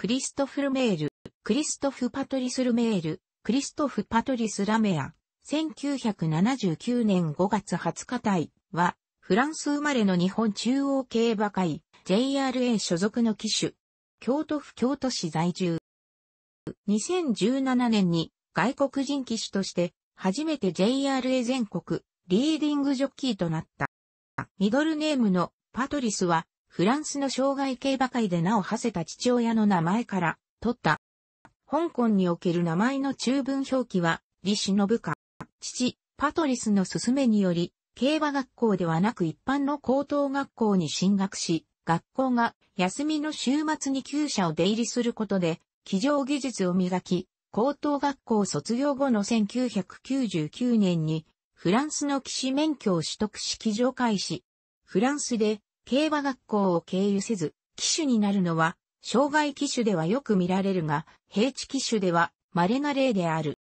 クリストフルメール、クリストフ・パトリスルメール、クリストフ・パトリス・ラメア、1979年5月20日隊は、フランス生まれの日本中央競馬会、JRA 所属の騎手、京都府京都市在住。2017年に外国人騎手として初めて JRA 全国リーディングジョッキーとなった。ミドルネームのパトリスはフランスの障害競馬会で名を馳せた父親の名前から、取った。香港における名前の中文表記は、李氏の部下。父、パトリスの勧めにより、競馬学校ではなく一般の高等学校に進学し、学校が休みの週末に厩舎を出入りすることで、騎乗技術を磨き、高等学校卒業後の1999年に、フランスの騎士免許を取得し騎乗開始。フランスで競馬学校を経由せず、騎手になるのは、障害騎手ではよく見られるが、平地騎手では稀な例である。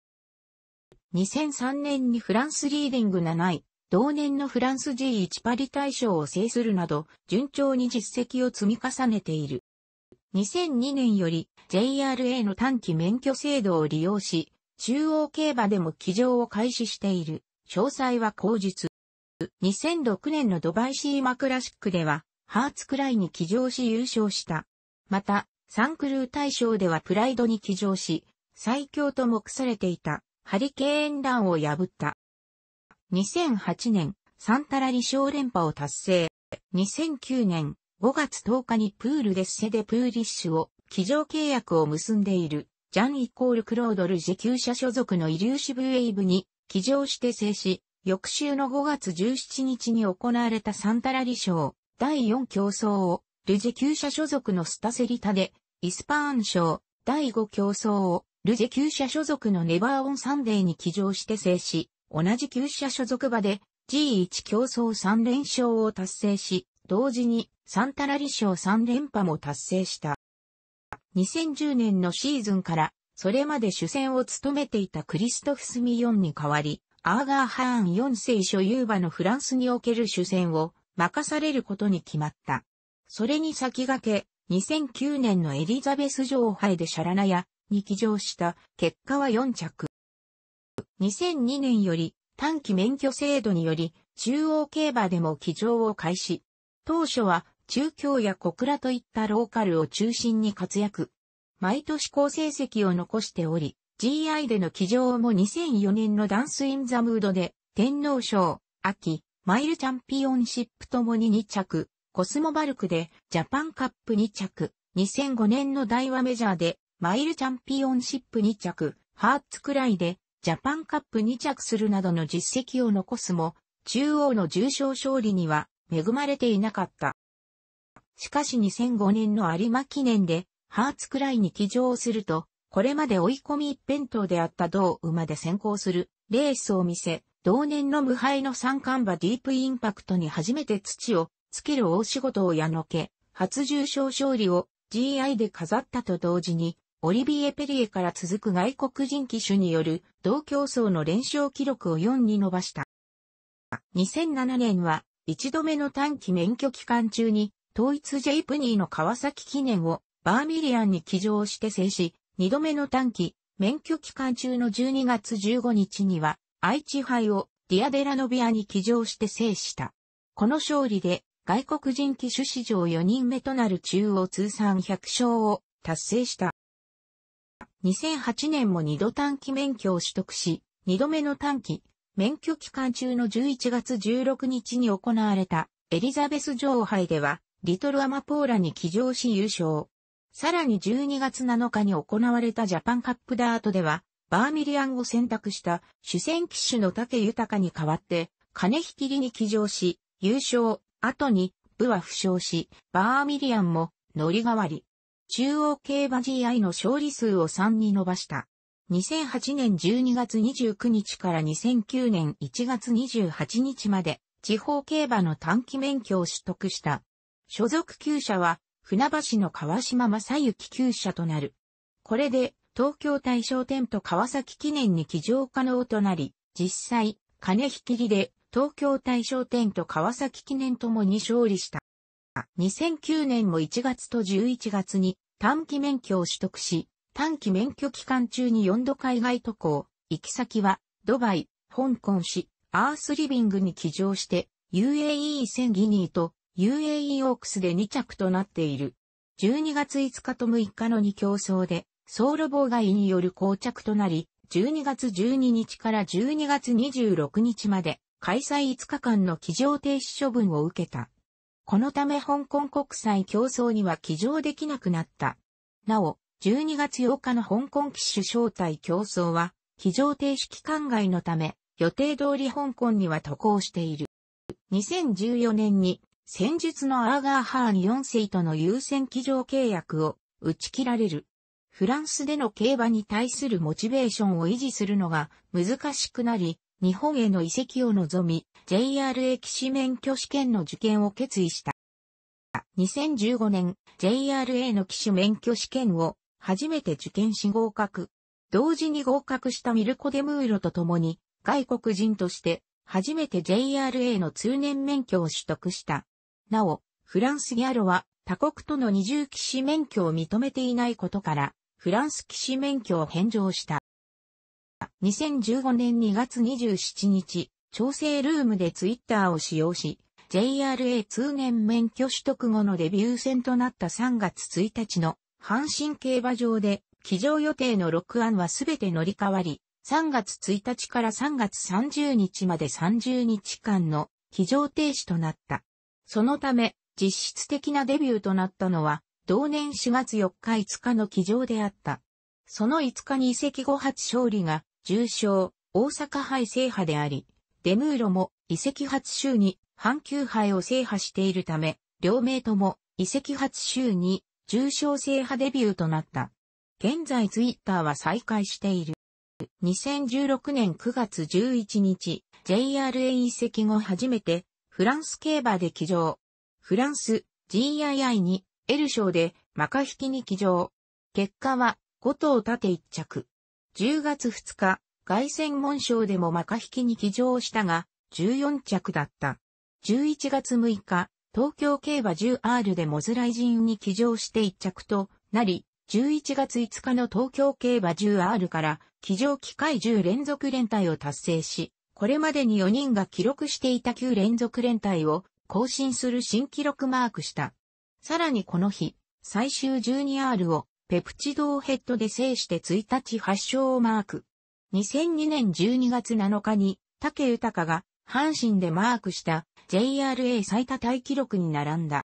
2003年にフランスリーディング7位、同年のフランス G1 パリ大賞を制するなど、順調に実績を積み重ねている。2002年より JRA の短期免許制度を利用し、中央競馬でも騎乗を開始している。詳細は後日。2006年のドバイシーマクラシックでは、ハーツクライに騎乗し優勝した。また、サンクルー大賞ではプライドに騎乗し、最強と目されていた、ハリケーンランを破った。2008年、サンタラリ賞連覇を達成。2009年、5月10日にプールデッセでプーリッシュを、騎乗契約を結んでいる、ジャンイコールクロードル自給者所属のイリューシブウェイブに、騎乗して制し、翌週の5月17日に行われたサンタラリ賞第4競争をルジェ旧社所属のスタセリタで、イスパーン賞第5競争をルジェ旧社所属のネバーオンサンデーに騎乗して制し、同じ旧社所属場で G1 競争3連勝を達成し、同時にサンタラリ賞3連覇も達成した。2010年のシーズンから、それまで主戦を務めていたクリストフ・スミヨンに代わり、アーガー・ハーン4世所有馬のフランスにおける主戦を任されることに決まった。それに先駆け、2009年のエリザベス女王杯でシャラナヤに騎乗した結果は4着。2002年より短期免許制度により中央競馬でも騎乗を開始。当初は中京や小倉といったローカルを中心に活躍。毎年好成績を残しており、GI での騎乗も2004年のダンスインザムードで、天皇賞、秋、マイルチャンピオンシップともに2着、コスモバルクでジャパンカップ2着、2005年の大和メジャーでマイルチャンピオンシップ2着、ハーツクライでジャパンカップ2着するなどの実績を残すも、中央の重賞勝利には恵まれていなかった。しかし2005年の有馬記念でハーツクライに騎乗すると、これまで追い込み一辺倒であった同馬で先行するレースを見せ、同年の無敗の三冠馬ディープインパクトに初めて土をつける大仕事をやのけ、初重賞勝利を GI で飾ったと同時に、オリビエ・ペリエから続く外国人機種による同競争の連勝記録を4に伸ばした。2007年は一度目の短期免許期間中に統一 J プニーの川崎記念をバーミリアンに騎乗して制し、二度目の短期、免許期間中の12月15日には、愛知杯をディアデラノビアに騎乗して制した。この勝利で、外国人騎手史上4人目となる中央通算100勝を達成した。2008年も二度短期免許を取得し、二度目の短期、免許期間中の11月16日に行われたエリザベス女王杯では、リトルアマポーラに騎乗し優勝。さらに12月7日に行われたジャパンカップダートでは、バーミリアンを選択した主戦機種の竹豊に代わって、金引きりに騎乗し、優勝、後に、部は負傷し、バーミリアンも乗り代わり、中央競馬 GI の勝利数を3に伸ばした。2008年12月29日から2009年1月28日まで地方競馬の短期免許を取得した。所属厩舎は船橋の川島正幸旧社となる。これで、東京大正店と川崎記念に起乗可能となり、実際、金引きりで、東京大正店と川崎記念ともに勝利した。2009年も1月と11月に短期免許を取得し、短期免許期間中に4度海外渡航、行き先は、ドバイ、香港市、アースリビングに起乗して、UAE 1000ギニーと UAE オークスで2着となっている。12月5日と6日の2競争で、ソウル妨害による膠着となり、12月12日から12月26日まで、開催5日間の騎乗停止処分を受けた。このため香港国際競争には騎乗できなくなった。なお、12月8日の香港騎手招待競争は、騎乗停止期間外のため、予定通り香港には渡航している。2014年に戦術のアーガーハーニ4世との優先騎乗契約を打ち切られる。フランスでの競馬に対するモチベーションを維持するのが難しくなり、日本への移籍を望み、JRA 騎士免許試験の受験を決意した。2015年、JRA の騎士免許試験を初めて受験し合格。同時に合格したミルコ・デムーロと共に、外国人として初めて JRA の通年免許を取得した。なお、フランスギャロは他国との二重騎士免許を認めていないことから、フランス騎士免許を返上した。2015年2月27日、調整ルームでツイッターを使用し、j r a 通年免許取得後のデビュー戦となった3月1日の阪神競馬場で、騎乗予定の6案はすべて乗り換わり、3月1日から3月30日まで30日間の騎乗停止となった。そのため、実質的なデビューとなったのは、同年4月4日5日の騎乗であった。その5日に移籍後初勝利が、重賞、大阪杯制覇であり、デムーロも移籍初週に阪急杯を制覇しているため、両名とも移籍初週に重賞制覇デビューとなった。現在ツイッターは再開している。2016年9月11日、JRA 移籍後初めてフランス競馬で騎乗。フランス GII に L 賞でマカ引きに騎乗。結果は5頭縦1着。10月2日、凱旋門賞でもマカ引きに騎乗したが、14着だった。11月6日、東京競馬 10R でモズライジンに騎乗して1着となり、11月5日の東京競馬 10R から、騎乗機会10連続連帯を達成し、これまでに4人が記録していた旧連続連帯を更新する新記録マークした。さらにこの日、最終 12R をペプチドーヘッドで制して1日発祥をマーク。2002年12月7日に竹豊が阪神でマークした JRA 最多タイ記録に並んだ。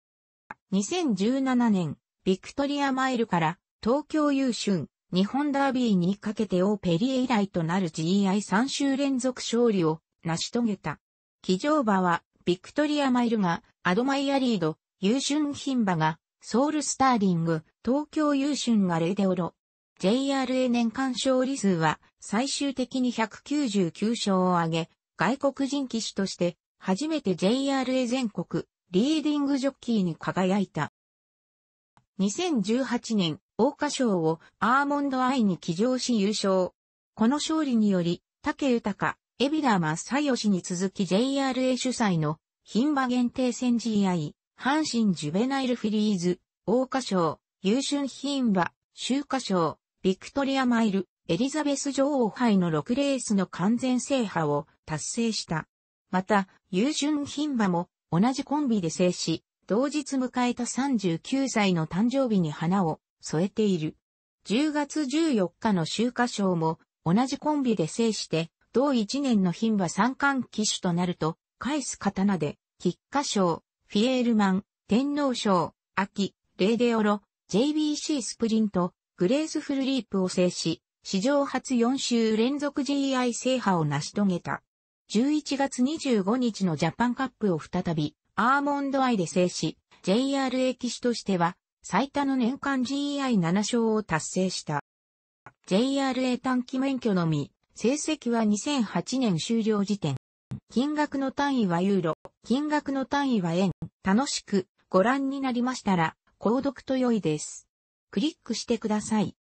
2017年、ビクトリアマイルから東京優春、日本ダービーにかけてオーペリエ以来となる GI3 週連続勝利を成し遂げた。騎乗馬は、ビクトリアマイルが、アドマイアリード、優春品馬が、ソウルスターリング、東京優春がレデオロ。JRA 年間勝利数は、最終的に199勝を挙げ、外国人騎手として、初めて JRA 全国、リーディングジョッキーに輝いた。2018年、桜花賞をアーモンドアイに騎乗し優勝。この勝利により、竹豊、海老田正義に続き JRA 主催の、牝馬限定戦 GI、阪神ジュベナイルフィリーズ、桜花賞、優春牝馬、秋華賞、ビクトリアマイル、エリザベス女王杯の6レースの完全制覇を達成した。また、優春牝馬も同じコンビで制し、同日迎えた39歳の誕生日に花を添えている。10月14日の秋華賞も同じコンビで制して、同一年の牝馬三冠騎手となると、返す刀で、菊花賞、フィエールマン、天皇賞、秋、レーデオロ、JBC スプリント、グレースフルリープを制し、史上初4週連続 GI 制覇を成し遂げた。11月25日のジャパンカップを再び、アーモンドアイで制し、JRA 騎手としては最多の年間 GEI7 勝を達成した。JRA 短期免許のみ、成績は2008年終了時点。金額の単位はユーロ、金額の単位は円。楽しくご覧になりましたら、購読と良いです。クリックしてください。